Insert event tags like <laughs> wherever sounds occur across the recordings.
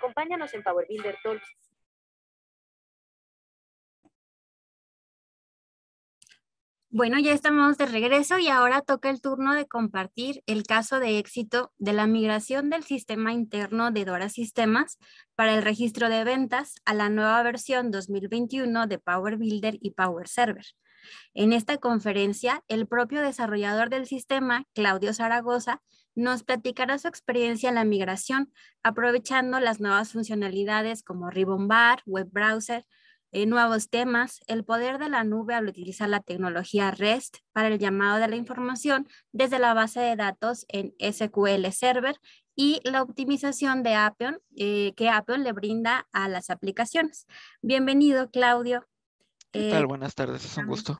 Acompáñanos en Power Builder Talks. Bueno, ya estamos de regreso y ahora toca el turno de compartir el caso de éxito de la migración del sistema interno de Dora Sistemas para el registro de ventas a la nueva versión 2021 de Power Builder y Power Server. En esta conferencia, el propio desarrollador del sistema, Claudio Zaragoza, nos platicará su experiencia en la migración, aprovechando las nuevas funcionalidades como Ribbon Bar, Web Browser, eh, nuevos temas, el poder de la nube al utilizar la tecnología REST para el llamado de la información desde la base de datos en SQL Server y la optimización de Appian eh, que Appian le brinda a las aplicaciones. Bienvenido, Claudio. ¿Qué eh, tal? Buenas tardes, es un gusto.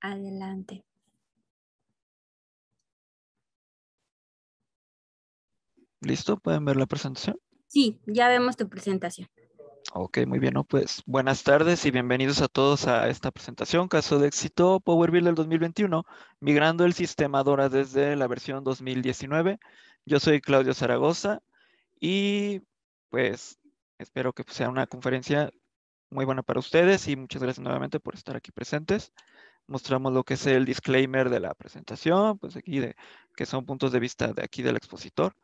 Adelante. ¿Listo? ¿Pueden ver la presentación? Sí, ya vemos tu presentación. Ok, muy bien, Pues buenas tardes y bienvenidos a todos a esta presentación, caso de éxito Power del 2021, migrando el sistema DORA desde la versión 2019. Yo soy Claudio Zaragoza y pues espero que sea una conferencia muy buena para ustedes y muchas gracias nuevamente por estar aquí presentes. Mostramos lo que es el disclaimer de la presentación, pues aquí de que son puntos de vista de aquí del expositor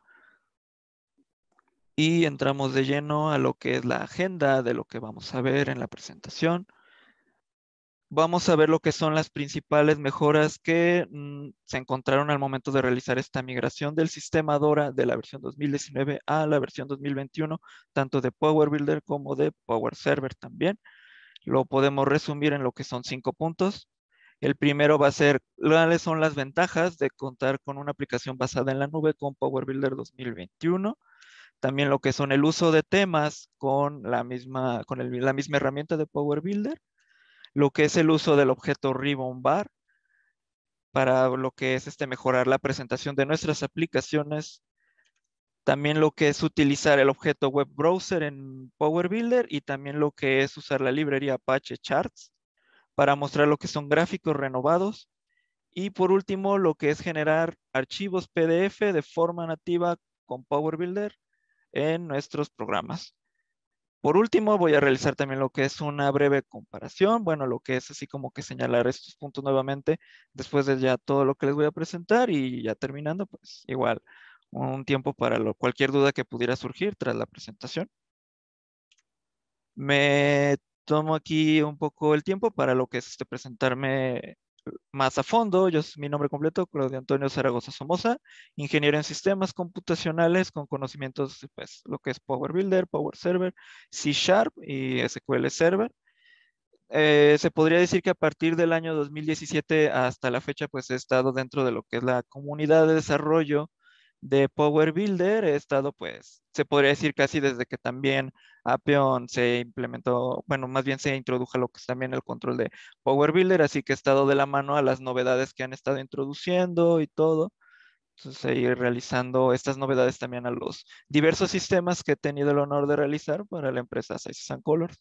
y entramos de lleno a lo que es la agenda de lo que vamos a ver en la presentación. Vamos a ver lo que son las principales mejoras que mm, se encontraron al momento de realizar esta migración del sistema DORA de la versión 2019 a la versión 2021, tanto de Power Builder como de Power Server también. Lo podemos resumir en lo que son cinco puntos. El primero va a ser cuáles son las ventajas de contar con una aplicación basada en la nube con Power Builder 2021 también lo que son el uso de temas con la misma, con la misma herramienta de Power Builder. Lo que es el uso del objeto Ribbon Bar para lo que es este, mejorar la presentación de nuestras aplicaciones. También lo que es utilizar el objeto Web Browser en Power Builder y también lo que es usar la librería Apache Charts para mostrar lo que son gráficos renovados. Y por último, lo que es generar archivos PDF de forma nativa con Power Builder en nuestros programas. Por último, voy a realizar también lo que es una breve comparación, bueno, lo que es así como que señalar estos puntos nuevamente después de ya todo lo que les voy a presentar y ya terminando, pues igual un tiempo para lo, cualquier duda que pudiera surgir tras la presentación. Me tomo aquí un poco el tiempo para lo que es este, presentarme más a fondo, yo, mi nombre completo, Claudio Antonio Zaragoza Somoza, ingeniero en sistemas computacionales con conocimientos, pues, lo que es Power Builder, Power Server, C Sharp y SQL Server. Eh, se podría decir que a partir del año 2017 hasta la fecha, pues, he estado dentro de lo que es la comunidad de desarrollo de Power Builder, he estado, pues, se podría decir casi desde que también Appion se implementó, bueno, más bien se introdujo lo que es también el control de Power Builder, así que he estado de la mano a las novedades que han estado introduciendo y todo. Entonces, ir realizando estas novedades también a los diversos sistemas que he tenido el honor de realizar para la empresa Sizes and Colors.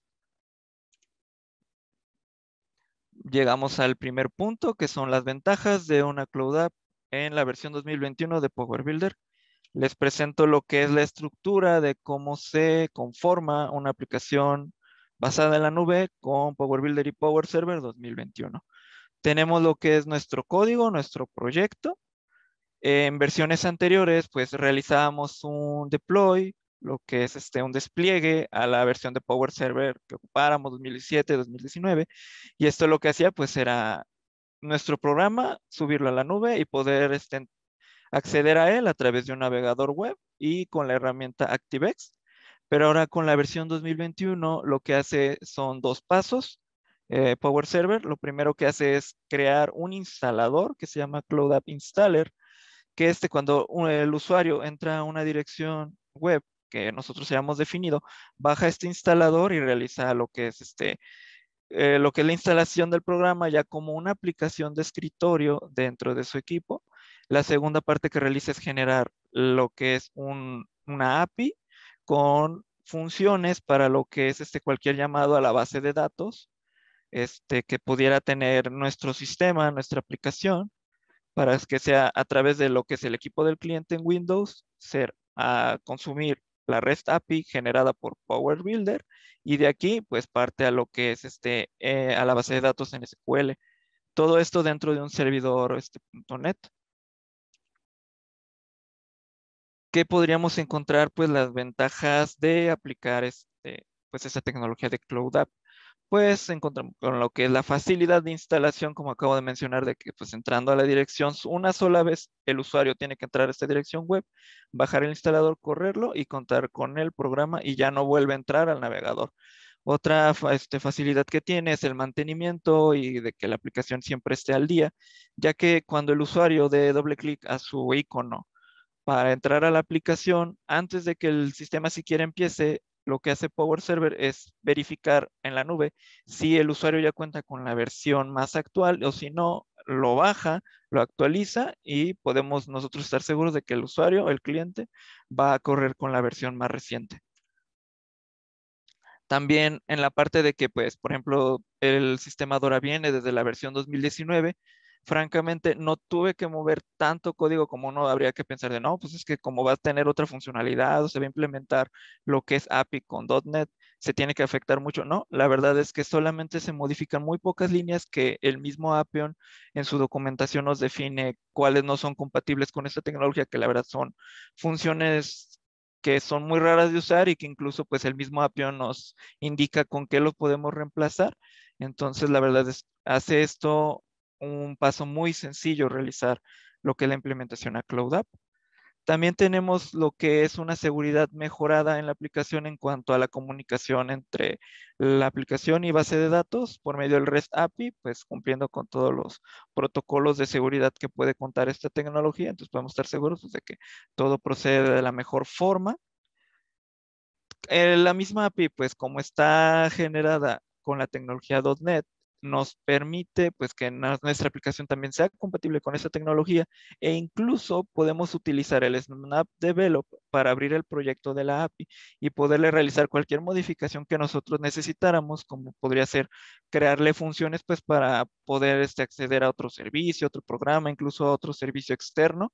Llegamos al primer punto, que son las ventajas de una Cloud App en la versión 2021 de Power Builder les presento lo que es la estructura de cómo se conforma una aplicación basada en la nube con Power Builder y Power Server 2021. Tenemos lo que es nuestro código, nuestro proyecto. En versiones anteriores, pues realizábamos un deploy, lo que es este, un despliegue a la versión de Power Server que ocupáramos 2017, 2019. Y esto lo que hacía, pues era nuestro programa, subirlo a la nube y poder este, acceder a él a través de un navegador web y con la herramienta ActiveX. Pero ahora con la versión 2021 lo que hace son dos pasos. Eh, Power Server lo primero que hace es crear un instalador que se llama Cloud App Installer, que este cuando el usuario entra a una dirección web que nosotros hayamos definido, baja este instalador y realiza lo que es este, eh, lo que es la instalación del programa ya como una aplicación de escritorio dentro de su equipo la segunda parte que realiza es generar lo que es una API con funciones para lo que es este cualquier llamado a la base de datos este, que pudiera tener nuestro sistema, nuestra aplicación, para que sea a través de lo que es el equipo del cliente en Windows, ser a ah, consumir la REST API generada por Power Builder y de aquí pues parte a lo que es este eh, a la base de datos en SQL. Todo esto dentro de un servidor este, .NET. ¿Qué podríamos encontrar pues las ventajas de aplicar este, pues esta tecnología de Cloud App. Pues encontramos con lo que es la facilidad de instalación, como acabo de mencionar, de que pues entrando a la dirección una sola vez el usuario tiene que entrar a esta dirección web, bajar el instalador, correrlo y contar con el programa y ya no vuelve a entrar al navegador. Otra este, facilidad que tiene es el mantenimiento y de que la aplicación siempre esté al día, ya que cuando el usuario dé doble clic a su icono para entrar a la aplicación, antes de que el sistema siquiera empiece, lo que hace Power Server es verificar en la nube si el usuario ya cuenta con la versión más actual o si no, lo baja, lo actualiza y podemos nosotros estar seguros de que el usuario, el cliente, va a correr con la versión más reciente. También en la parte de que, pues, por ejemplo, el sistema Dora viene desde la versión 2019, francamente no tuve que mover tanto código como uno habría que pensar de, no, pues es que como va a tener otra funcionalidad o se va a implementar lo que es API con .NET, se tiene que afectar mucho. No, la verdad es que solamente se modifican muy pocas líneas que el mismo Appion en su documentación nos define cuáles no son compatibles con esta tecnología, que la verdad son funciones que son muy raras de usar y que incluso pues el mismo Appion nos indica con qué lo podemos reemplazar. Entonces la verdad es hace esto un paso muy sencillo realizar lo que es la implementación a Cloud App. También tenemos lo que es una seguridad mejorada en la aplicación en cuanto a la comunicación entre la aplicación y base de datos por medio del REST API, pues cumpliendo con todos los protocolos de seguridad que puede contar esta tecnología. Entonces podemos estar seguros de que todo procede de la mejor forma. Eh, la misma API, pues como está generada con la tecnología .NET, nos permite pues que nuestra aplicación también sea compatible con esa tecnología e incluso podemos utilizar el Snap Develop para abrir el proyecto de la API y poderle realizar cualquier modificación que nosotros necesitáramos, como podría ser crearle funciones pues para poder este, acceder a otro servicio, otro programa, incluso a otro servicio externo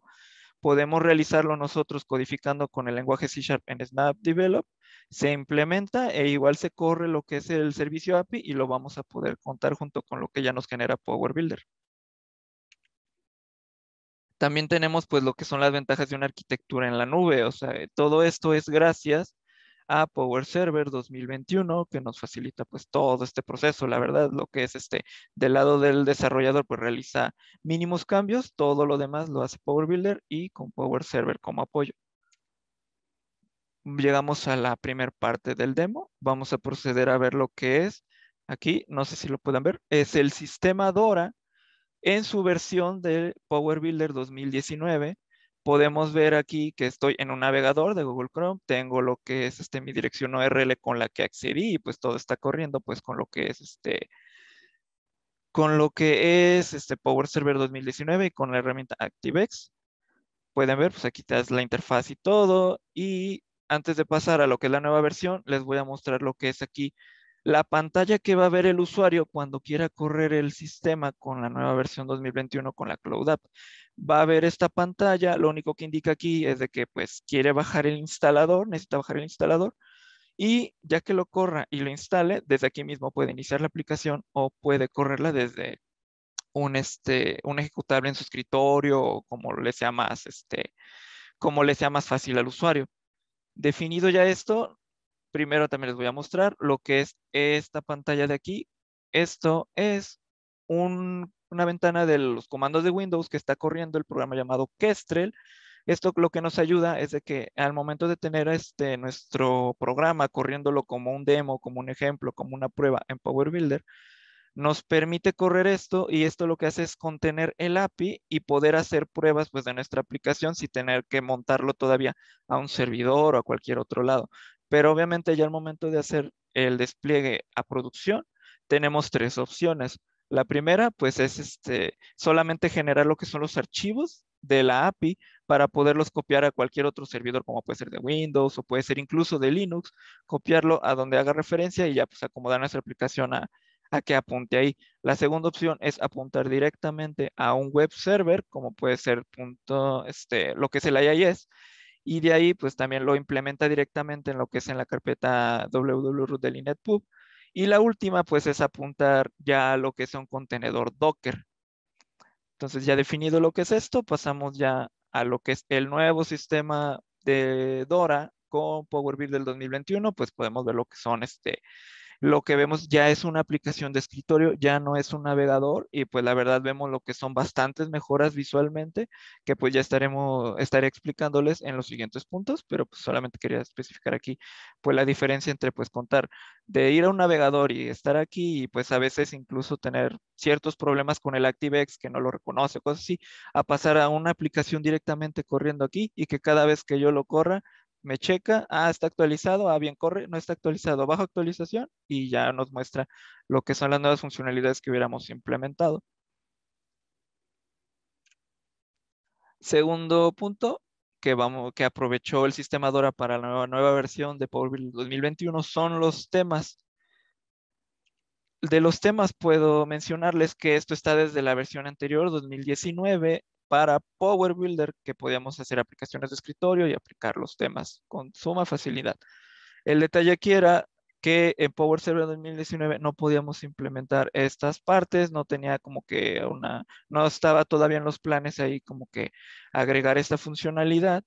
podemos realizarlo nosotros codificando con el lenguaje C Sharp en Develop se implementa e igual se corre lo que es el servicio API y lo vamos a poder contar junto con lo que ya nos genera Power Builder. También tenemos pues lo que son las ventajas de una arquitectura en la nube, o sea, todo esto es gracias a Power Server 2021 que nos facilita pues todo este proceso. La verdad, lo que es este del lado del desarrollador pues realiza mínimos cambios, todo lo demás lo hace Power Builder y con Power Server como apoyo. Llegamos a la primera parte del demo. Vamos a proceder a ver lo que es. Aquí, no sé si lo puedan ver, es el sistema Dora en su versión de Power Builder 2019 podemos ver aquí que estoy en un navegador de Google Chrome, tengo lo que es este, mi dirección URL con la que accedí y pues todo está corriendo pues con lo que es este con lo que es este Power Server 2019 y con la herramienta ActiveX. Pueden ver, pues aquí está la interfaz y todo. Y antes de pasar a lo que es la nueva versión, les voy a mostrar lo que es aquí la pantalla que va a ver el usuario cuando quiera correr el sistema con la nueva versión 2021 con la Cloud App va a ver esta pantalla, lo único que indica aquí es de que pues quiere bajar el instalador, necesita bajar el instalador, y ya que lo corra y lo instale, desde aquí mismo puede iniciar la aplicación o puede correrla desde un, este, un ejecutable en su escritorio o como le sea más, este, como le sea más fácil al usuario. Definido ya esto, primero también les voy a mostrar lo que es esta pantalla de aquí. Esto es un una ventana de los comandos de Windows que está corriendo el programa llamado Kestrel. Esto lo que nos ayuda es de que al momento de tener este, nuestro programa corriéndolo como un demo, como un ejemplo, como una prueba en Power Builder, nos permite correr esto y esto lo que hace es contener el API y poder hacer pruebas pues, de nuestra aplicación sin tener que montarlo todavía a un servidor o a cualquier otro lado. Pero obviamente ya al momento de hacer el despliegue a producción, tenemos tres opciones. La primera, pues, es este, solamente generar lo que son los archivos de la API para poderlos copiar a cualquier otro servidor, como puede ser de Windows o puede ser incluso de Linux, copiarlo a donde haga referencia y ya pues acomodar nuestra aplicación a, que apunte ahí. La segunda opción es apuntar directamente a un web server, como puede ser punto, este, lo que es el IIS, y de ahí pues también lo implementa directamente en lo que es en la carpeta www.root del InetPub y la última, pues, es apuntar ya a lo que es un contenedor Docker. Entonces, ya definido lo que es esto, pasamos ya a lo que es el nuevo sistema de Dora con Power BI del 2021, pues podemos ver lo que son este, lo que vemos ya es una aplicación de escritorio, ya no es un navegador y pues la verdad vemos lo que son bastantes mejoras visualmente que pues ya estaremos, estaré explicándoles en los siguientes puntos, pero pues solamente quería especificar aquí pues la diferencia entre pues contar de ir a un navegador y estar aquí y pues a veces incluso tener ciertos problemas con el ActiveX que no lo reconoce, cosas así, a pasar a una aplicación directamente corriendo aquí y que cada vez que yo lo corra me checa, ah, está actualizado, ah, bien corre, no está actualizado, bajo actualización y ya nos muestra lo que son las nuevas funcionalidades que hubiéramos implementado. Segundo punto, que, vamos, que aprovechó el sistema Dora para la nueva, nueva versión de Power BI 2021 son los temas. De los temas puedo mencionarles que esto está desde la versión anterior, 2019, para Power Builder que podíamos hacer aplicaciones de escritorio y aplicar los temas con suma facilidad. El detalle aquí era que en Power Server 2019 no podíamos implementar estas partes, no tenía como que una, no estaba todavía en los planes ahí como que agregar esta funcionalidad.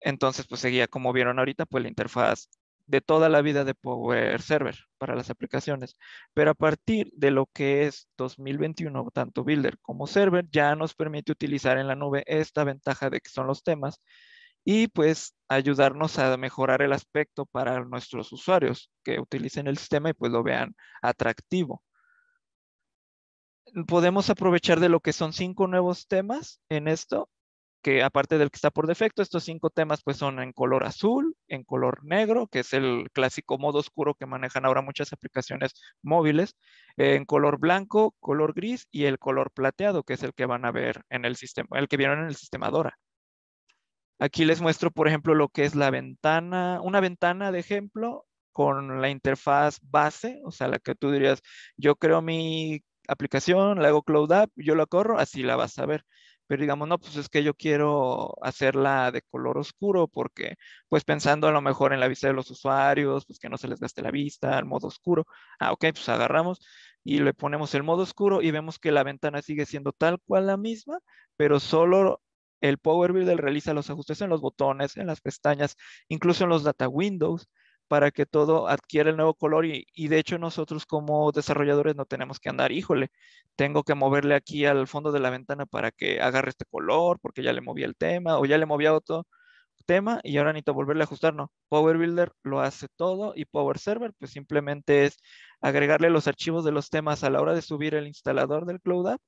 Entonces, pues seguía, como vieron ahorita, pues la interfaz de toda la vida de Power Server para las aplicaciones. Pero a partir de lo que es 2021, tanto Builder como Server ya nos permite utilizar en la nube esta ventaja de que son los temas y pues ayudarnos a mejorar el aspecto para nuestros usuarios que utilicen el sistema y pues lo vean atractivo. Podemos aprovechar de lo que son cinco nuevos temas en esto que aparte del que está por defecto, estos cinco temas pues son en color azul, en color negro, que es el clásico modo oscuro que manejan ahora muchas aplicaciones móviles, en color blanco, color gris y el color plateado, que es el que van a ver en el sistema, el que vieron en el sistema Dora. Aquí les muestro, por ejemplo, lo que es la ventana, una ventana de ejemplo con la interfaz base, o sea, la que tú dirías, yo creo mi aplicación, la hago Cloud App, yo la corro, así la vas a ver pero digamos, no, pues es que yo quiero hacerla de color oscuro porque, pues pensando a lo mejor en la vista de los usuarios, pues que no se les gaste la vista, el modo oscuro. Ah, ok, pues agarramos y le ponemos el modo oscuro y vemos que la ventana sigue siendo tal cual la misma, pero solo el Power Builder realiza los ajustes en los botones, en las pestañas, incluso en los data windows para que todo adquiera el nuevo color y, de hecho nosotros como desarrolladores no tenemos que andar, híjole, tengo que moverle aquí al fondo de la ventana para que agarre este color porque ya le moví el tema o ya le moví otro tema y ahora necesito volverle a ajustar, no, Power Builder lo hace todo y Power Server pues simplemente es agregarle los archivos de los temas a la hora de subir el instalador del Cloud App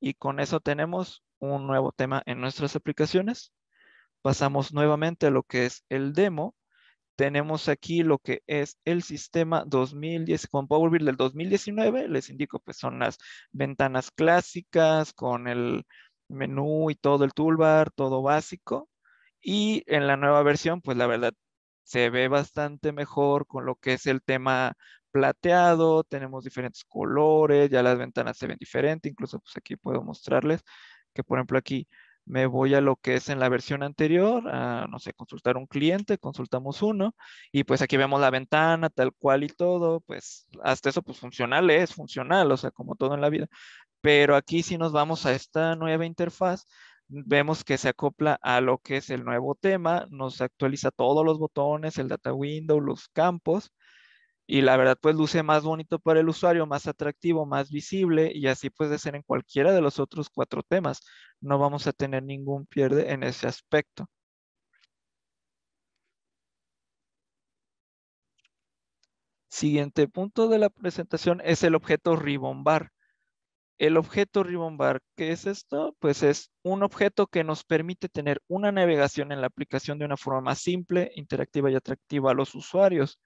y con eso tenemos un nuevo tema en nuestras aplicaciones. Pasamos nuevamente a lo que es el demo tenemos aquí lo que es el sistema 2010 con Power del 2019. Les indico, pues son las ventanas clásicas con el menú y todo el toolbar, todo básico. Y en la nueva versión, pues la verdad, se ve bastante mejor con lo que es el tema plateado, tenemos diferentes colores, ya las ventanas se ven diferentes, incluso pues aquí puedo mostrarles que por ejemplo aquí me voy a lo que es en la versión anterior, a, no sé, consultar un cliente, consultamos uno, y pues aquí vemos la ventana, tal cual y todo, pues hasta eso, pues funcional es, funcional, o sea, como todo en la vida. Pero aquí si nos vamos a esta nueva interfaz, vemos que se acopla a lo que es el nuevo tema, nos actualiza todos los botones, el data window, los campos, y la verdad pues luce más bonito para el usuario, más atractivo, más visible y así puede ser en cualquiera de los otros cuatro temas no vamos a tener ningún pierde en ese aspecto. Siguiente punto de la presentación es el objeto Ribombar. El objeto Ribombar, ¿qué es esto? Pues es un objeto que nos permite tener una navegación en la aplicación de una forma más simple, interactiva y atractiva a los usuarios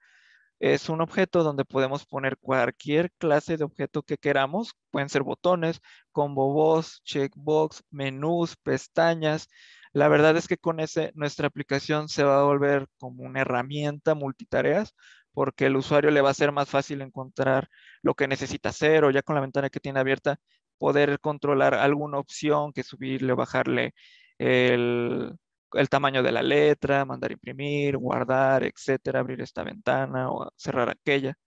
es un objeto donde podemos poner cualquier clase de objeto que queramos. Pueden ser botones, combo voz, checkbox, menús, pestañas. La verdad es que con ese nuestra aplicación se va a volver como una herramienta multitareas porque el usuario le va a ser más fácil encontrar lo que necesita hacer o ya con la ventana que tiene abierta poder controlar alguna opción que subirle o bajarle el, el tamaño de la letra, mandar imprimir, guardar, etcétera, abrir esta ventana o cerrar aquella.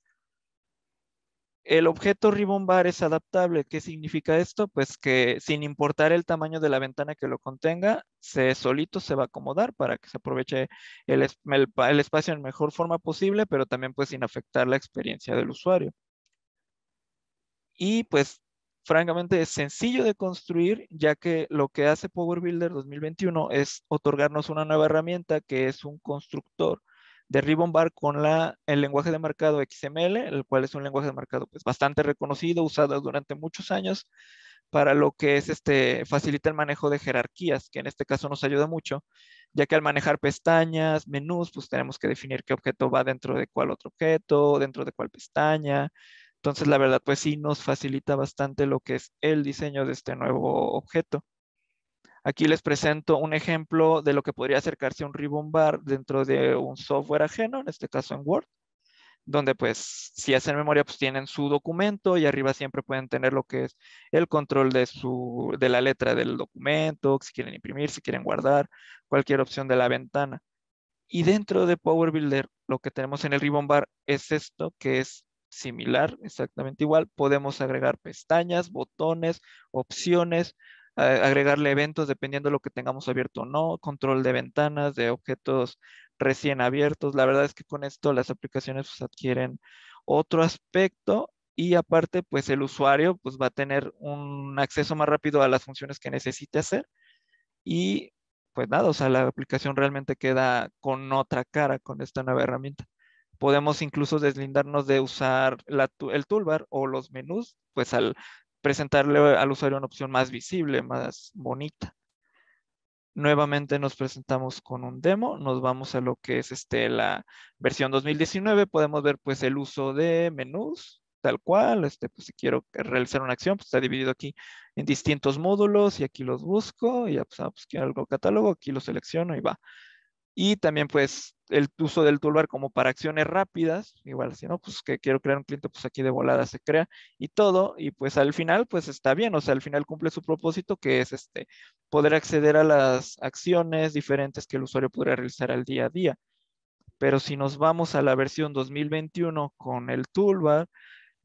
El objeto ribbon es adaptable. ¿Qué significa esto? Pues que sin importar el tamaño de la ventana que lo contenga, se solito se va a acomodar para que se aproveche el, el espacio en mejor forma posible, pero también pues sin afectar la experiencia del usuario. Y pues francamente es sencillo de construir, ya que lo que hace Power Builder 2021 es otorgarnos una nueva herramienta que es un constructor de Ribbon Bar con el lenguaje de marcado XML, el cual es un lenguaje de marcado pues, bastante reconocido, usado durante muchos años para lo que es este, facilita el manejo de jerarquías, que en este caso nos ayuda mucho, ya que al manejar pestañas, menús, pues tenemos que definir qué objeto va dentro de cuál otro objeto, dentro de cuál pestaña, entonces, la verdad, pues sí nos facilita bastante lo que es el diseño de este nuevo objeto. Aquí les presento un ejemplo de lo que podría acercarse a un ribbon bar dentro de un software ajeno, en este caso en Word, donde pues si hacen memoria pues tienen su documento y arriba siempre pueden tener lo que es el control de, su, de la letra del documento, si quieren imprimir, si quieren guardar, cualquier opción de la ventana. Y dentro de Power Builder lo que tenemos en el ribbon bar es esto, que es similar, exactamente igual. Podemos agregar pestañas, botones, opciones, eh, agregarle eventos dependiendo de lo que tengamos abierto o no, control de ventanas, de objetos recién abiertos. La verdad es que con esto las aplicaciones pues, adquieren otro aspecto y aparte pues el usuario pues va a tener un acceso más rápido a las funciones que necesite hacer y pues nada, o sea, la aplicación realmente queda con otra cara con esta nueva herramienta podemos incluso deslindarnos de usar la, el toolbar o los menús, pues al presentarle al usuario una opción más visible, más bonita. Nuevamente nos presentamos con un demo, nos vamos a lo que es este, la versión 2019, podemos ver pues el uso de menús, tal cual, este, pues, si quiero realizar una acción, pues está dividido aquí en distintos módulos y aquí los busco, y ya pues, ah, pues quiero algo catálogo, aquí lo selecciono y va. Y también pues el uso del toolbar como para acciones rápidas, igual si no, pues que quiero crear un cliente, pues aquí de volada se crea y todo, y pues al final, pues está bien, o sea, al final cumple su propósito que es este, poder acceder a las acciones diferentes que el usuario podría realizar al día a día. Pero si nos vamos a la versión 2021 con el toolbar,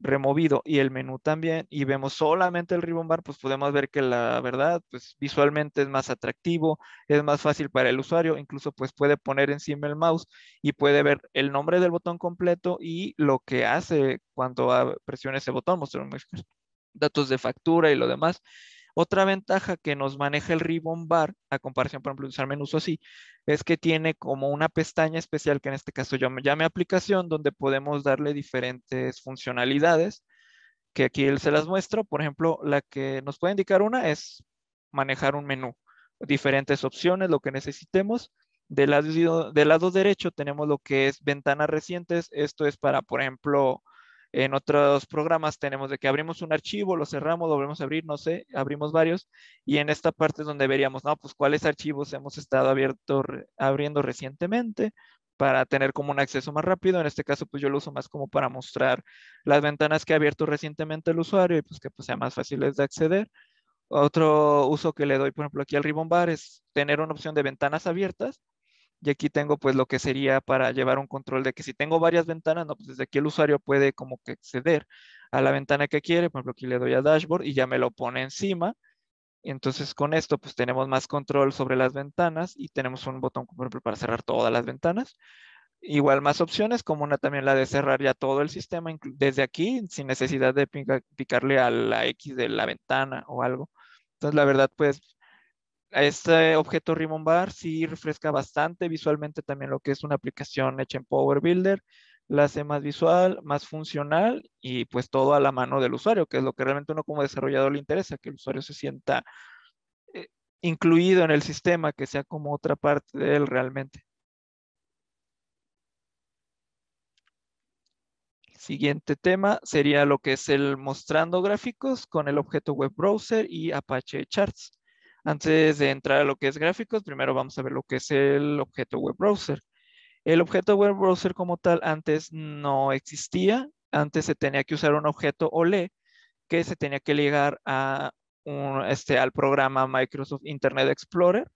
removido y el menú también y vemos solamente el ribbon bar, pues podemos ver que la verdad, pues visualmente es más atractivo, es más fácil para el usuario, incluso pues puede poner encima el mouse y puede ver el nombre del botón completo y lo que hace cuando presiona ese botón, mostrar <laughs> datos de factura y lo demás. Otra ventaja que nos maneja el Ribbon Bar, a comparación, por ejemplo, de usar menús así, es que tiene como una pestaña especial que en este caso yo me llame aplicación, donde podemos darle diferentes funcionalidades, que aquí él se las muestro. Por ejemplo, la que nos puede indicar una es manejar un menú, diferentes opciones, lo que necesitemos. lado, del lado derecho tenemos lo que es ventanas recientes. Esto es para, por ejemplo, en otros programas tenemos de que abrimos un archivo, lo cerramos, lo volvemos a abrir, no sé, abrimos varios. Y en esta parte es donde veríamos, no, pues cuáles archivos hemos estado abriendo recientemente para tener como un acceso más rápido. En este caso, pues yo lo uso más como para mostrar las ventanas que ha abierto recientemente el usuario y pues que pues, sea más fáciles de acceder. Otro uso que le doy, por ejemplo, aquí al Ribbon Bar es tener una opción de ventanas abiertas y aquí tengo pues lo que sería para llevar un control de que si tengo varias ventanas, no, pues desde aquí el usuario puede como que acceder a la ventana que quiere, por ejemplo aquí le doy a dashboard y ya me lo pone encima, entonces con esto pues tenemos más control sobre las ventanas y tenemos un botón por ejemplo, para cerrar todas las ventanas. Igual más opciones, como una también la de cerrar ya todo el sistema desde aquí sin necesidad de picarle a la X de la ventana o algo. Entonces la verdad pues este objeto Ribbon Bar sí refresca bastante visualmente también lo que es una aplicación hecha en Power Builder. La hace más visual, más funcional y pues todo a la mano del usuario, que es lo que realmente uno como desarrollador le interesa, que el usuario se sienta eh, incluido en el sistema, que sea como otra parte de él realmente. siguiente tema sería lo que es el mostrando gráficos con el objeto web browser y Apache Charts. Antes de entrar a lo que es gráficos, primero vamos a ver lo que es el objeto web browser. El objeto web browser como tal antes no existía. Antes se tenía que usar un objeto OLE que se tenía que ligar a este, al programa Microsoft Internet Explorer.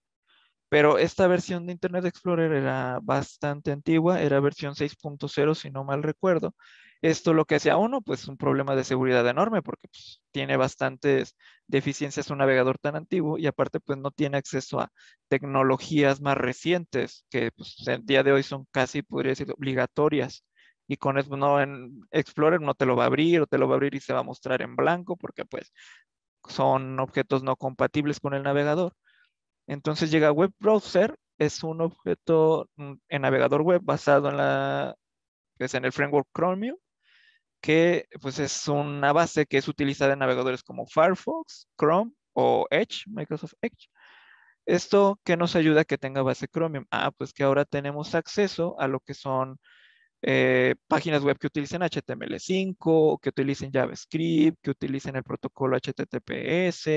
Pero esta versión de Internet Explorer era bastante antigua, era versión 6.0 si no mal recuerdo. Esto lo que hace a uno, pues un problema de seguridad enorme porque pues, tiene bastantes deficiencias un navegador tan antiguo y aparte pues no tiene acceso a tecnologías más recientes que pues, el día de hoy son casi, podría decir, obligatorias y con eso no en Explorer no te lo va a abrir o te lo va a abrir y se va a mostrar en blanco porque pues son objetos no compatibles con el navegador. Entonces llega Web Browser, es un objeto mm, en navegador web basado en la es en el framework Chromium que pues es una base que es utilizada en navegadores como Firefox, Chrome o Edge, Microsoft Edge. ¿Esto que nos ayuda a que tenga base Chromium? Ah, pues que ahora tenemos acceso a lo que son eh, páginas web que utilicen HTML5, que utilicen JavaScript, que utilicen el protocolo HTTPS,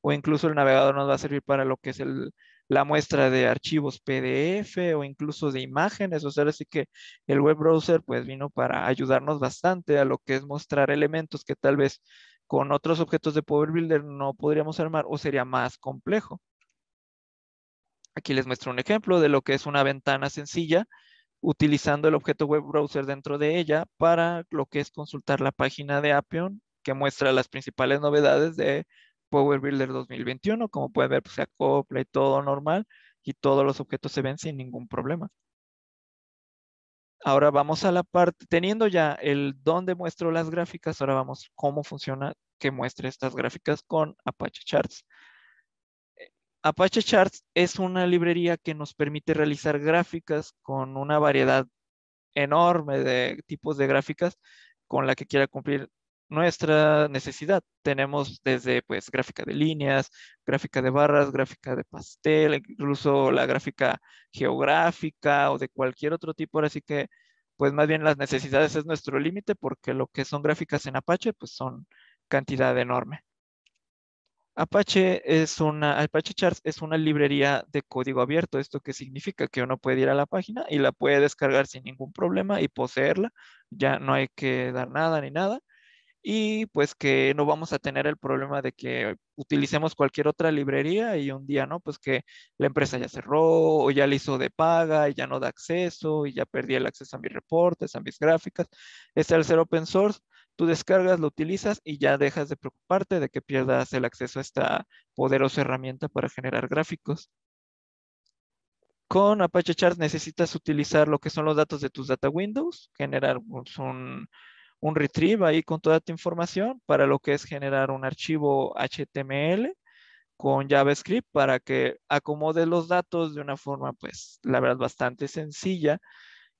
o incluso el navegador nos va a servir para lo que es el, la muestra de archivos PDF o incluso de imágenes. O sea, así que el web browser pues vino para ayudarnos bastante a lo que es mostrar elementos que tal vez con otros objetos de Power Builder no podríamos armar o sería más complejo. Aquí les muestro un ejemplo de lo que es una ventana sencilla utilizando el objeto web browser dentro de ella para lo que es consultar la página de Appian que muestra las principales novedades de PowerBuilder Builder 2021. Como pueden ver, pues, se acopla y todo normal y todos los objetos se ven sin ningún problema. Ahora vamos a la parte, teniendo ya el dónde muestro las gráficas, ahora vamos cómo funciona que muestre estas gráficas con Apache Charts. Apache Charts es una librería que nos permite realizar gráficas con una variedad enorme de tipos de gráficas con la que quiera cumplir nuestra necesidad. Tenemos desde pues gráfica de líneas, gráfica de barras, gráfica de pastel, incluso la gráfica geográfica o de cualquier otro tipo. Así que pues más bien las necesidades es nuestro límite porque lo que son gráficas en Apache pues son cantidad enorme. Apache es una, Apache Charts es una librería de código abierto. ¿Esto que significa? Que uno puede ir a la página y la puede descargar sin ningún problema y poseerla. Ya no hay que dar nada ni nada y pues que no vamos a tener el problema de que utilicemos cualquier otra librería y un día, ¿no? Pues que la empresa ya cerró o ya le hizo de paga y ya no da acceso y ya perdí el acceso a mis reportes, a mis gráficas. Este al ser open source, tú descargas, lo utilizas y ya dejas de preocuparte de que pierdas el acceso a esta poderosa herramienta para generar gráficos. Con Apache Charts necesitas utilizar lo que son los datos de tus data windows, generar un, un retrieve ahí con toda tu información para lo que es generar un archivo HTML con JavaScript para que acomode los datos de una forma, pues, la verdad, bastante sencilla.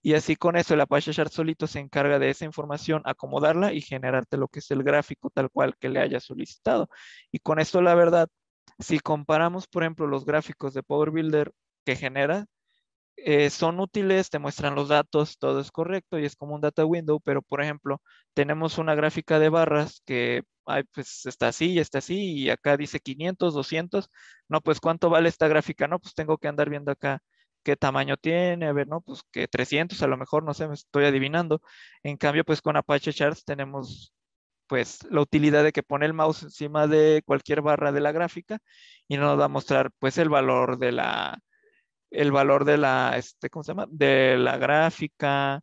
Y así con eso el Apache Shard solito se encarga de esa información, acomodarla y generarte lo que es el gráfico tal cual que le hayas solicitado. Y con esto, la verdad, si comparamos, por ejemplo, los gráficos de Power Builder que genera eh, son útiles, te muestran los datos, todo es correcto y es como un data window, pero por ejemplo, tenemos una gráfica de barras que pues está así y está así y acá dice 500, 200, no, pues cuánto vale esta gráfica, no, pues tengo que andar viendo acá qué tamaño tiene, a ver, no, pues que 300 a lo mejor, no sé, me estoy adivinando. En cambio, pues con Apache Charts tenemos pues la utilidad de que pone el mouse encima de cualquier barra de la gráfica y nos va a mostrar pues el valor de la, el valor de la, este, De la gráfica,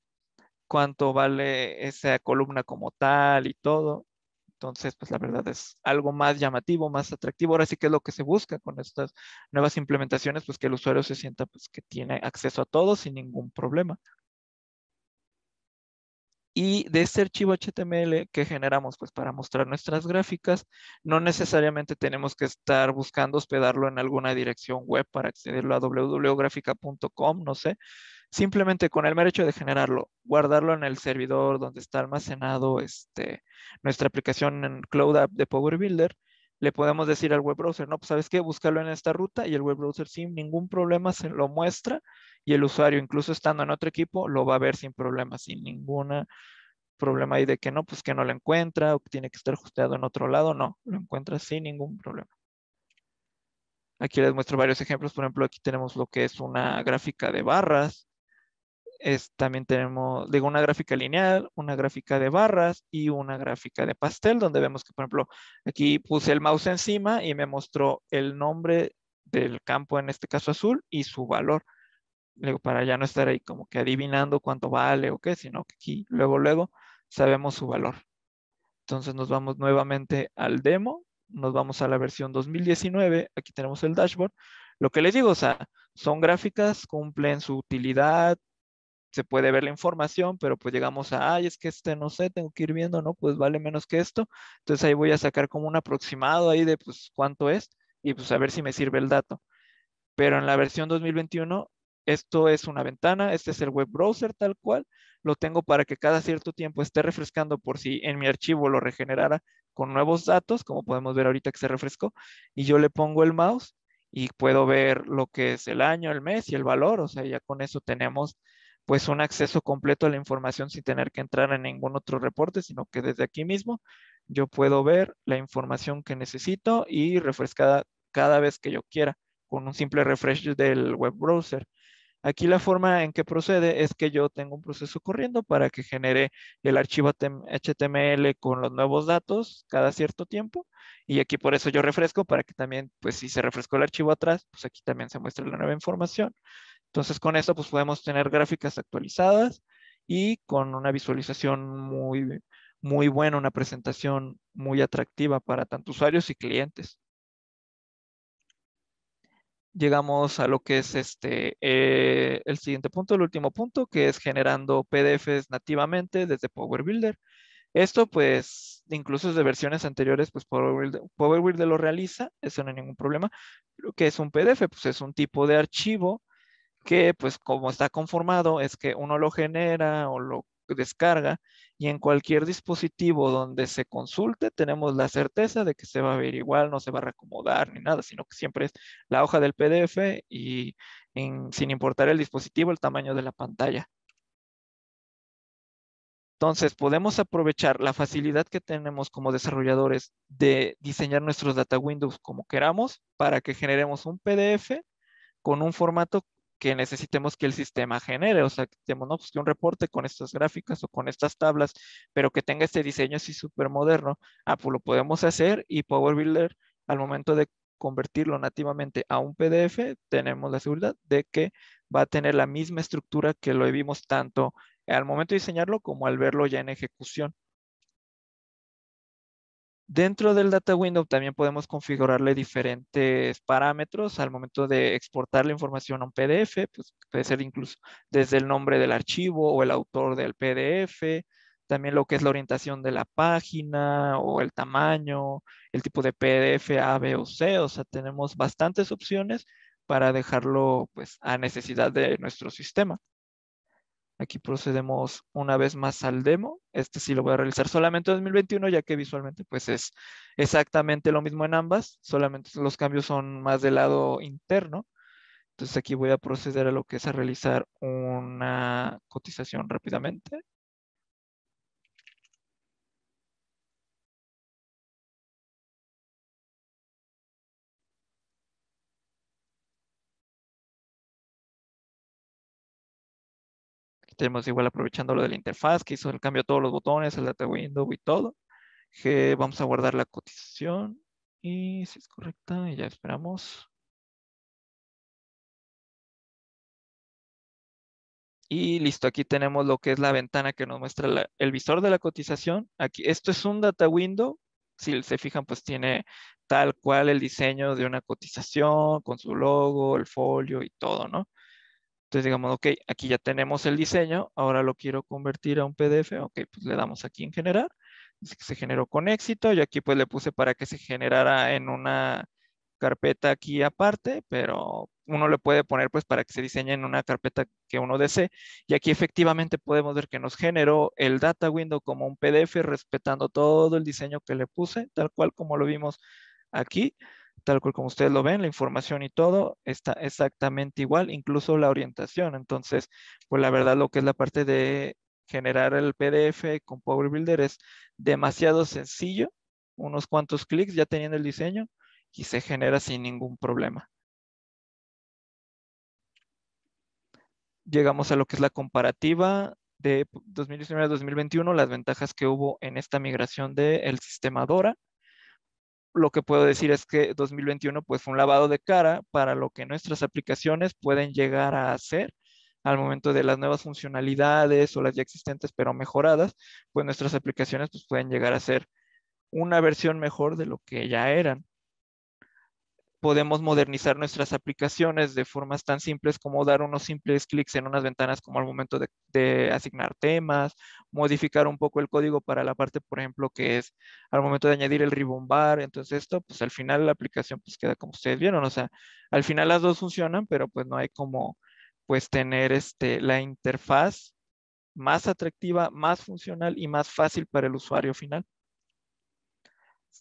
cuánto vale esa columna como tal y todo. Entonces, pues la verdad es algo más llamativo, más atractivo. Ahora sí que es lo que se busca con estas nuevas implementaciones, pues que el usuario se sienta pues, que tiene acceso a todo sin ningún problema. Y de este archivo HTML que generamos pues, para mostrar nuestras gráficas, no necesariamente tenemos que estar buscando hospedarlo en alguna dirección web para accederlo a www.grafica.com, no sé. Simplemente con el merecho de generarlo, guardarlo en el servidor donde está almacenado este, nuestra aplicación en Cloud App de Power Builder, le podemos decir al web browser, no, pues, sabes qué, buscarlo en esta ruta y el web browser sin ningún problema se lo muestra y el usuario, incluso estando en otro equipo, lo va a ver sin problema, sin ningún problema ahí de que no, pues que no lo encuentra o que tiene que estar ajustado en otro lado. No, lo encuentra sin ningún problema. Aquí les muestro varios ejemplos. Por ejemplo, aquí tenemos lo que es una gráfica de barras. Es, también tenemos, digo, una gráfica lineal, una gráfica de barras y una gráfica de pastel, donde vemos que, por ejemplo, aquí puse el mouse encima y me mostró el nombre del campo, en este caso azul, y su valor para ya no estar ahí como que adivinando cuánto vale o qué, sino que aquí luego, luego sabemos su valor. Entonces nos vamos nuevamente al demo, nos vamos a la versión 2019, aquí tenemos el dashboard. Lo que les digo, o sea, son gráficas, cumplen su utilidad, se puede ver la información, pero pues llegamos a, ay, es que este no sé, tengo que ir viendo, ¿no? Pues vale menos que esto. Entonces ahí voy a sacar como un aproximado ahí de pues cuánto es y pues a ver si me sirve el dato. Pero en la versión 2021 esto es una ventana, este es el web browser tal cual, lo tengo para que cada cierto tiempo esté refrescando por si en mi archivo lo regenerara con nuevos datos, como podemos ver ahorita que se refrescó, y yo le pongo el mouse y puedo ver lo que es el año, el mes y el valor, o sea, ya con eso tenemos pues un acceso completo a la información sin tener que entrar en ningún otro reporte, sino que desde aquí mismo yo puedo ver la información que necesito y refrescada cada vez que yo quiera con un simple refresh del web browser. Aquí la forma en que procede es que yo tengo un proceso corriendo para que genere el archivo HTML con los nuevos datos cada cierto tiempo. Y aquí por eso yo refresco para que también, pues si se refrescó el archivo atrás, pues aquí también se muestra la nueva información. Entonces con eso pues podemos tener gráficas actualizadas y con una visualización muy, muy buena, una presentación muy atractiva para tanto usuarios y clientes llegamos a lo que es este, eh, el siguiente punto, el último punto, que es generando PDFs nativamente desde Power Builder. Esto, pues, incluso de versiones anteriores, pues Power Builder, lo realiza, eso no hay ningún problema. Lo que es un PDF, pues es un tipo de archivo que, pues, como está conformado, es que uno lo genera o lo descarga y en cualquier dispositivo donde se consulte tenemos la certeza de que se va a ver igual, no se va a reacomodar ni nada, sino que siempre es la hoja del PDF y sin importar el dispositivo, el tamaño de la pantalla. Entonces, podemos aprovechar la facilidad que tenemos como desarrolladores de diseñar nuestros data windows como queramos para que generemos un PDF con un formato que necesitemos que el sistema genere, o sea, que tenemos pues, que un reporte con estas gráficas o con estas tablas, pero que tenga este diseño así súper moderno, ah, pues lo podemos hacer y Power Builder al momento de convertirlo nativamente a un PDF, tenemos la seguridad de que va a tener la misma estructura que lo vimos tanto al momento de diseñarlo como al verlo ya en ejecución. Dentro del Data Window también podemos configurarle diferentes parámetros al momento de exportar la información a un PDF, pues puede ser incluso desde el nombre del archivo o el autor del PDF, también lo que es la orientación de la página o el tamaño, el tipo de PDF A, B o C, o sea, tenemos bastantes opciones para dejarlo pues a necesidad de nuestro sistema. Aquí procedemos una vez más al demo. Este sí lo voy a realizar solamente en 2021, ya que visualmente pues es exactamente lo mismo en ambas, solamente los cambios son más del lado interno. Entonces aquí voy a proceder a lo que es a realizar una cotización rápidamente. tenemos igual aprovechando lo de la interfaz, que hizo el cambio todos los botones, el data window y todo. Que vamos a guardar la cotización. Y si es correcta, ya esperamos. Y listo, aquí tenemos lo que es la ventana que nos muestra el visor de la cotización. Aquí, esto es un data window. Si se fijan, pues tiene tal cual el diseño de una cotización con su logo, el folio y todo, ¿no? Entonces digamos, ok, aquí ya tenemos el diseño, ahora lo quiero convertir a un PDF, ok, pues le damos aquí en generar, dice que se generó con éxito, yo aquí pues le puse para que se generara en una carpeta aquí aparte, pero uno le puede poner pues para que se diseñe en una carpeta que uno desee. Y aquí efectivamente podemos ver que nos generó el data window como un PDF respetando todo el diseño que le puse, tal cual como lo vimos aquí tal cual como ustedes lo ven, la información y todo está exactamente igual, incluso la orientación. Entonces, pues la verdad lo que es la parte de generar el PDF con Power Builder es demasiado sencillo, unos cuantos clics ya teniendo el diseño y se genera sin ningún problema. Llegamos a lo que es la comparativa de 2019 a 2021, las ventajas que hubo en esta migración del sistema DORA lo que puedo decir es que 2021 pues fue un lavado de cara para lo que nuestras aplicaciones pueden llegar a hacer al momento de las nuevas funcionalidades o las ya existentes pero mejoradas, pues nuestras aplicaciones pues, pueden llegar a ser una versión mejor de lo que ya eran podemos modernizar nuestras aplicaciones de formas tan simples como dar unos simples clics en unas ventanas como al momento de, asignar temas, modificar un poco el código para la parte, por ejemplo, que es al momento de añadir el ribbon bar. Entonces esto, pues al final la aplicación pues queda como ustedes vieron. O sea, al final las dos funcionan, pero pues no hay como pues tener este, la interfaz más atractiva, más funcional y más fácil para el usuario final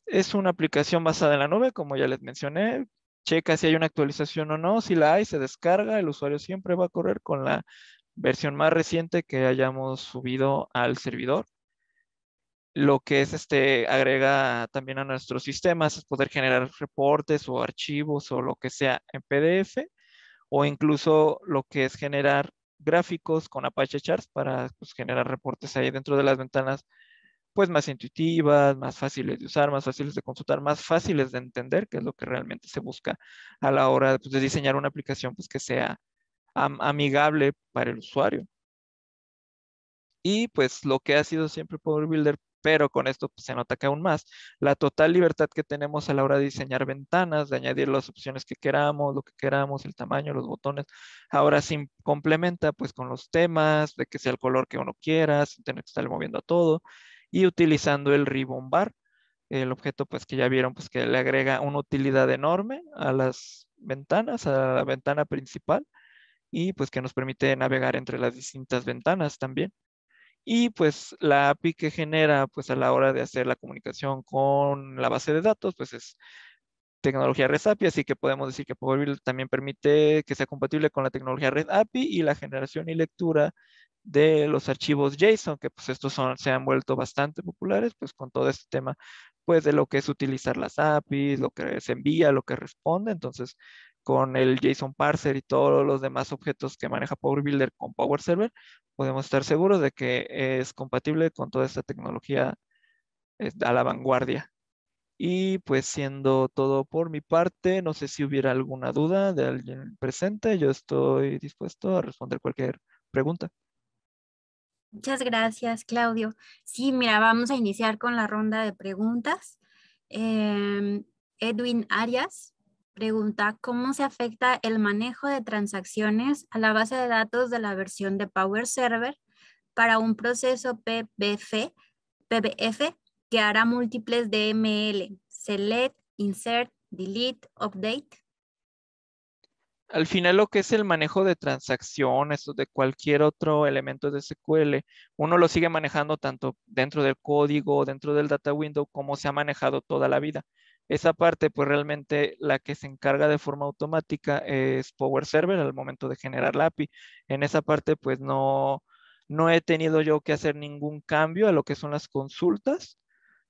es una aplicación basada en la nube, como ya les mencioné. Checa si hay una actualización o no. Si la hay, se descarga. El usuario siempre va a correr con la versión más reciente que hayamos subido al servidor. Lo que es este, agrega también a nuestros sistemas es poder generar reportes o archivos o lo que sea en PDF o incluso lo que es generar gráficos con Apache Charts para pues, generar reportes ahí dentro de las ventanas pues más intuitivas, más fáciles de usar, más fáciles de consultar, más fáciles de entender, que es lo que realmente se busca a la hora pues, de diseñar una aplicación pues, que sea amigable para el usuario. Y pues lo que ha sido siempre Power Builder, pero con esto pues, se nota que aún más, la total libertad que tenemos a la hora de diseñar ventanas, de añadir las opciones que queramos, lo que queramos, el tamaño, los botones, ahora se complementa pues con los temas, de que sea el color que uno quiera, sin tener que estar moviendo a todo, y utilizando el ribbon bar, el objeto pues que ya vieron pues que le agrega una utilidad enorme a las ventanas, a la ventana principal y pues que nos permite navegar entre las distintas ventanas también. Y pues la API que genera pues a la hora de hacer la comunicación con la base de datos pues es tecnología Red API, así que podemos decir que Power BI también permite que sea compatible con la tecnología Red API y la generación y lectura de los archivos JSON, que pues estos son, se han vuelto bastante populares, pues con todo este tema, pues de lo que es utilizar las APIs, lo que se envía, lo que responde, entonces con el JSON parser y todos los demás objetos que maneja Power Builder con Power Server, podemos estar seguros de que es compatible con toda esta tecnología a la vanguardia. Y pues siendo todo por mi parte, no sé si hubiera alguna duda de alguien presente, yo estoy dispuesto a responder cualquier pregunta. Muchas gracias, Claudio. Sí, mira, vamos a iniciar con la ronda de preguntas. Em, Edwin Arias pregunta, ¿cómo se afecta el manejo de transacciones a la base de datos de la versión de Power Server para un proceso PBF, PBF que hará múltiples DML, select, insert, delete, update? al final lo que es el manejo de transacciones o de cualquier otro elemento de SQL, uno lo sigue manejando tanto dentro del código, dentro del data window, como se ha manejado toda la vida. Esa parte, pues realmente la que se encarga de forma automática es Power Server al momento de generar la API. En esa parte, pues no, no he tenido yo que hacer ningún cambio a lo que son las consultas,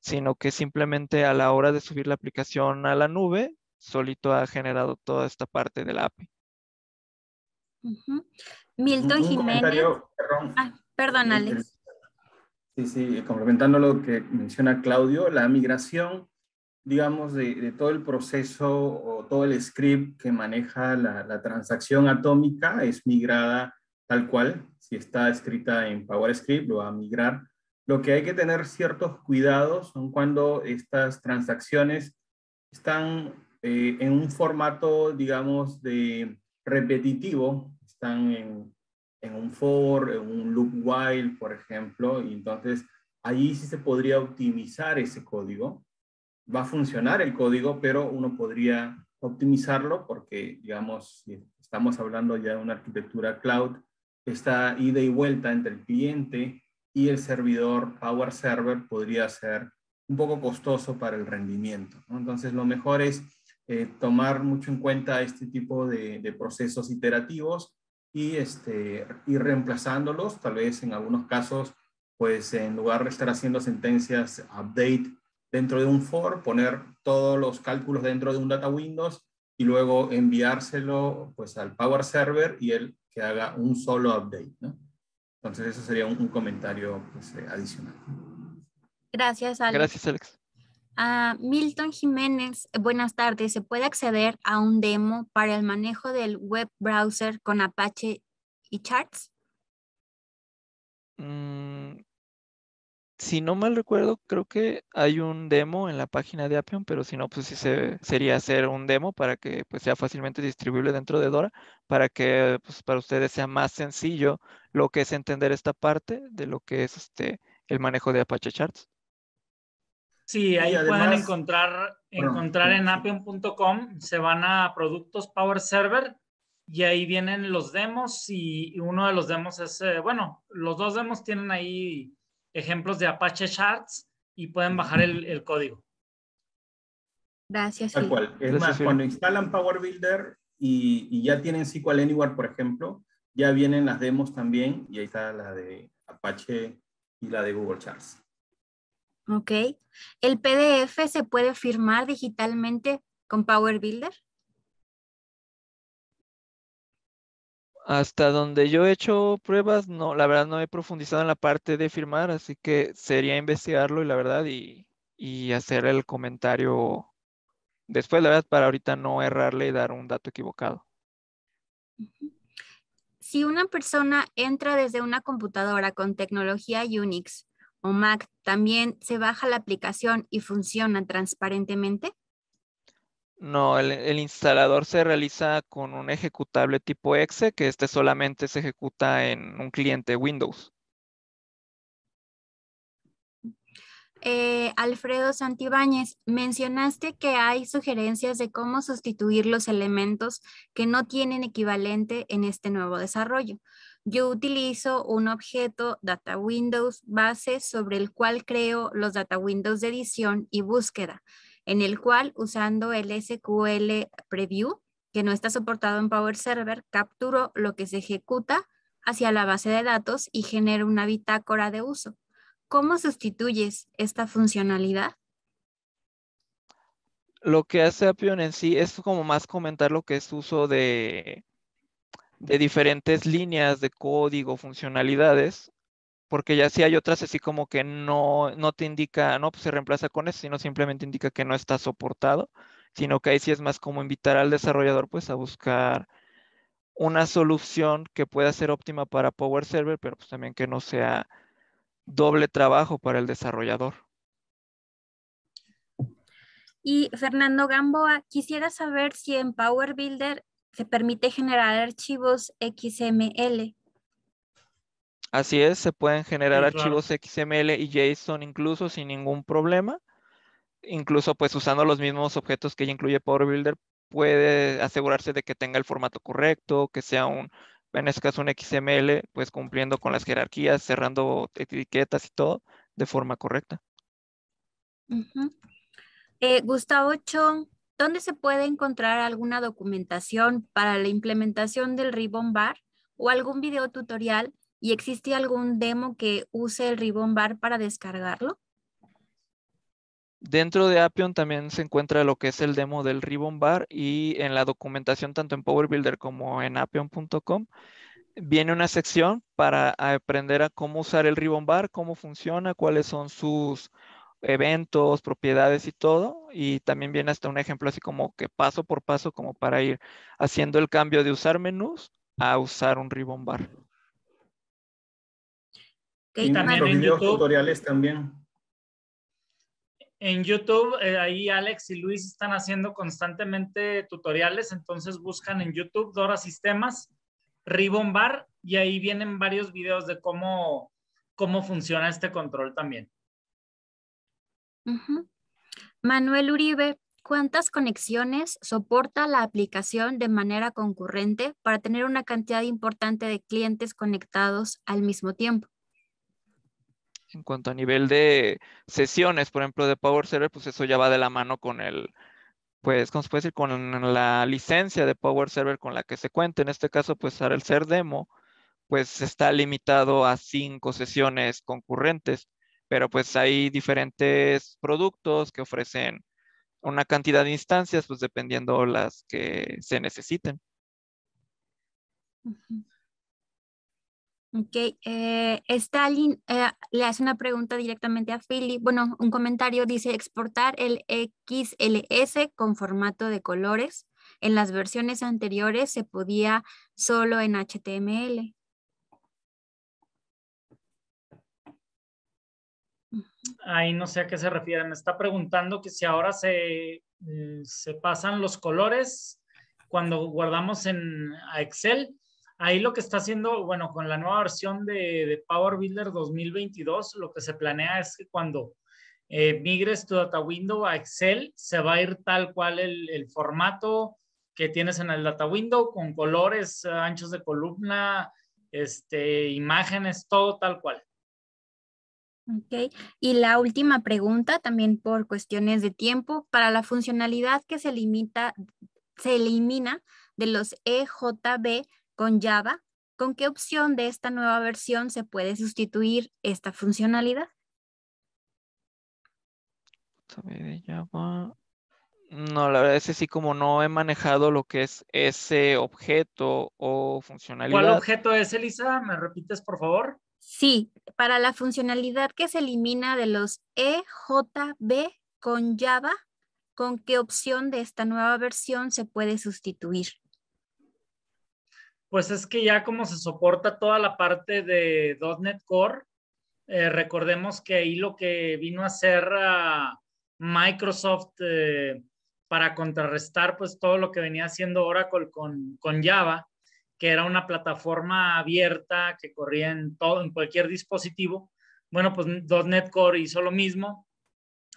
sino que simplemente a la hora de subir la aplicación a la nube, solito ha generado toda esta parte de la API. Milton Jiménez. Perdón. Ah, Alex. Sí, sí, eh, complementando lo que menciona Claudio, la migración, digamos, de, todo el proceso o todo el script que maneja la, la, transacción atómica es migrada tal cual. Si está escrita en PowerScript, lo va a migrar. Lo que hay que tener ciertos cuidados son cuando estas transacciones están eh, en un formato, digamos, de repetitivo, están en, en, un for, en un loop while, por ejemplo, y entonces allí sí se podría optimizar ese código. Va a funcionar el código, pero uno podría optimizarlo porque, digamos, estamos hablando ya de una arquitectura cloud, esta ida y vuelta entre el cliente y el servidor Power Server podría ser un poco costoso para el rendimiento. Entonces, lo mejor es eh, tomar mucho en cuenta este tipo de, procesos iterativos y este, ir reemplazándolos, tal vez en algunos casos, pues en lugar de estar haciendo sentencias update dentro de un for, poner todos los cálculos dentro de un data windows y luego enviárselo pues al Power Server y él que haga un solo update, Entonces, eso sería un, comentario pues, eh, adicional. Gracias, Alex. Gracias, Alex. Ah, Milton Jiménez, eh, buenas tardes. ¿Se puede acceder a un demo para el manejo del web browser con Apache y Charts? Mm, si no mal recuerdo, creo que hay un demo en la página de Appium, pero si no, pues sí sería hacer un demo para que pues, sea fácilmente distribuible dentro de Dora, para que pues, para ustedes sea más sencillo lo que es entender esta parte de lo que es este, el manejo de Apache Charts. Sí, ahí pueden encontrar, encontrar en appium.com, se van a productos Power Server y ahí vienen los demos y, uno de los demos es, eh, bueno, los dos demos tienen ahí ejemplos de Apache Charts y pueden bajar el, código. Gracias. Tal cual. Es más, cuando instalan Power Builder y, y, ya tienen SQL Anywhere, por ejemplo, ya vienen las demos también y ahí está la de Apache y la de Google Charts. Ok. ¿El PDF se puede firmar digitalmente con Power Builder? Hasta donde yo he hecho pruebas, no, la verdad no he profundizado en la parte de firmar, así que sería investigarlo y la verdad y, hacer el comentario después, la verdad, para ahorita no errarle y dar un dato equivocado. Si una persona entra desde una computadora con tecnología Unix, o Mac, ¿también se baja la aplicación y funciona transparentemente? No, el, instalador se realiza con un ejecutable tipo exe, que este solamente se ejecuta en un cliente Windows. Eh, Alfredo Santibáñez, mencionaste que hay sugerencias de cómo sustituir los elementos que no tienen equivalente en este nuevo desarrollo yo utilizo un objeto Data Windows base sobre el cual creo los Data Windows de edición y búsqueda, en el cual usando el SQL Preview, que no está soportado en Power Server, capturo lo que se ejecuta hacia la base de datos y genero una bitácora de uso. ¿Cómo sustituyes esta funcionalidad? Lo que hace Appion en sí es como más comentar lo que es uso de, de diferentes líneas de código, funcionalidades, porque ya si hay otras así como que no, no te indica, no, pues se reemplaza con eso, sino simplemente indica que no está soportado, sino que ahí sí es más como invitar al desarrollador pues a buscar una solución que pueda ser óptima para Power Server, pero pues también que no sea doble trabajo para el desarrollador. Y Fernando Gamboa, quisiera saber si en Power Builder ¿Se permite generar archivos XML. Así es, se pueden generar archivos XML y JSON incluso sin ningún problema. Incluso pues usando los mismos objetos que ya incluye Power Builder puede asegurarse de que tenga el formato correcto, que sea un, en este caso un XML, pues cumpliendo con las jerarquías, cerrando etiquetas y todo de forma correcta. Eh, Gustavo Chong ¿Dónde se puede encontrar alguna documentación para la implementación del Ribbon Bar o algún video tutorial? ¿Y existe algún demo que use el Ribbon Bar para descargarlo? Dentro de Appion también se encuentra lo que es el demo del Ribbon Bar y en la documentación tanto en Power Builder como en appion.com viene una sección para aprender a cómo usar el Ribbon Bar, cómo funciona, cuáles son sus eventos, propiedades y todo. Y también viene hasta un ejemplo así como que paso por paso, como para ir haciendo el cambio de usar menús a usar un ribbon bar. también en YouTube, tutoriales también. En YouTube, eh, ahí Alex y Luis están haciendo constantemente tutoriales, entonces buscan en YouTube Dora Sistemas, Ribbon Bar, y ahí vienen varios videos de cómo, cómo funciona este control también. Manuel Uribe, ¿cuántas conexiones soporta la aplicación de manera concurrente para tener una cantidad importante de clientes conectados al mismo tiempo? En cuanto a nivel de sesiones, por ejemplo, de Power Server, pues eso ya va de la mano con el, pues, ¿cómo se puede decir? Con la licencia de Power Server con la que se cuenta. En este caso, pues, ahora el ser demo, pues, está limitado a cinco sesiones concurrentes pero pues hay diferentes productos que ofrecen una cantidad de instancias, pues dependiendo las que se necesiten. Ok, eh, Stalin eh, le hace una pregunta directamente a Philip. Bueno, un comentario dice exportar el XLS con formato de colores. En las versiones anteriores se podía solo en HTML. ahí no sé a qué se refiere. Me está preguntando que si ahora eh, se, pasan los colores cuando guardamos en a Excel. Ahí lo que está haciendo, bueno, con la nueva versión de, Power Builder 2022, lo que se planea es que cuando eh, migres tu data window a Excel, se va a ir tal cual el, el formato que tienes en el data window, con colores, eh, anchos de columna, este, imágenes, todo tal cual. Ok, Y la última pregunta, también por cuestiones de tiempo, para la funcionalidad que se limita, se elimina de los EJB con Java, ¿con qué opción de esta nueva versión se puede sustituir esta funcionalidad? No, la verdad es que sí, como no he manejado lo que es ese objeto o funcionalidad. ¿Cuál objeto es, Elisa? ¿Me repites, por favor? Sí, para la funcionalidad que se elimina de los EJB con Java, ¿con qué opción de esta nueva versión se puede sustituir? Pues es que ya como se soporta toda la parte de .NET Core, eh, recordemos que ahí lo que vino a hacer ah, Microsoft eh, para contrarrestar pues todo lo que venía haciendo Oracle con Java que era una plataforma abierta que corría en todo, en cualquier dispositivo. Bueno, pues .NET Core hizo lo mismo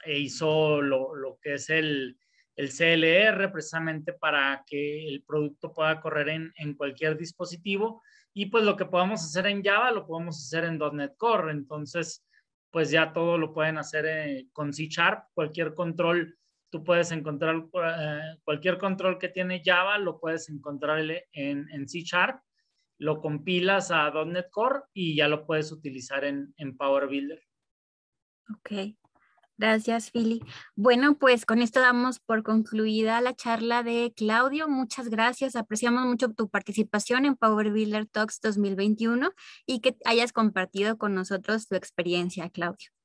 e hizo lo, que es el, CLR precisamente para que el producto pueda correr en, cualquier dispositivo y pues lo que podamos hacer en Java lo podemos hacer en .NET Core. Entonces, pues ya todo lo pueden hacer eh, con C Sharp, cualquier control tú puedes encontrar eh, cualquier control que tiene Java, lo puedes encontrar en, en C lo compilas a .NET Core y ya lo puedes utilizar en, en Power Builder. Ok, gracias Philly. Bueno, pues con esto damos por concluida la charla de Claudio. Muchas gracias, apreciamos mucho tu participación en Power Builder Talks 2021 y que hayas compartido con nosotros tu experiencia, Claudio.